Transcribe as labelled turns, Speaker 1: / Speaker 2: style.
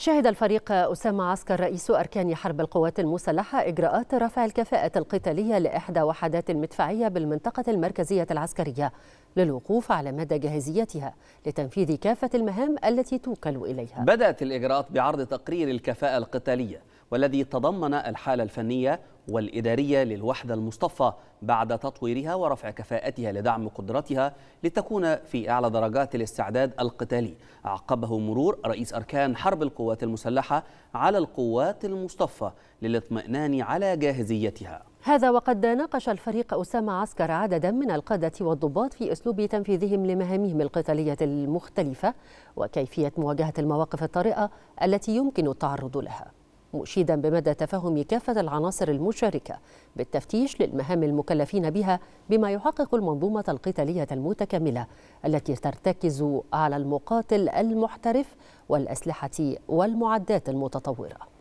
Speaker 1: شهد الفريق أسامة عسكر رئيس أركان حرب القوات المسلحة إجراءات رفع الكفاءة القتالية لإحدى وحدات المدفعية بالمنطقة المركزية العسكرية للوقوف على مدى جاهزيتها لتنفيذ كافة المهام التي توكل إليها
Speaker 2: بدأت الإجراءات بعرض تقرير الكفاءة القتالية والذي تضمن الحالة الفنية والإدارية للوحدة المصطفى بعد تطويرها ورفع كفاءتها لدعم قدرتها لتكون في أعلى درجات الاستعداد القتالي عقبه مرور رئيس أركان حرب القوات المسلحة على القوات المصطفى للاطمئنان على جاهزيتها
Speaker 1: هذا وقد ناقش الفريق أسامة عسكر عددا من القادة والضباط في أسلوب تنفيذهم لمهامهم القتالية المختلفة وكيفية مواجهة المواقف الطارئة التي يمكن التعرض لها مشيدا بمدى تفهم كافة العناصر المشاركة بالتفتيش للمهام المكلفين بها بما يحقق المنظومة القتالية المتكاملة التي ترتكز على المقاتل المحترف والأسلحة والمعدات المتطورة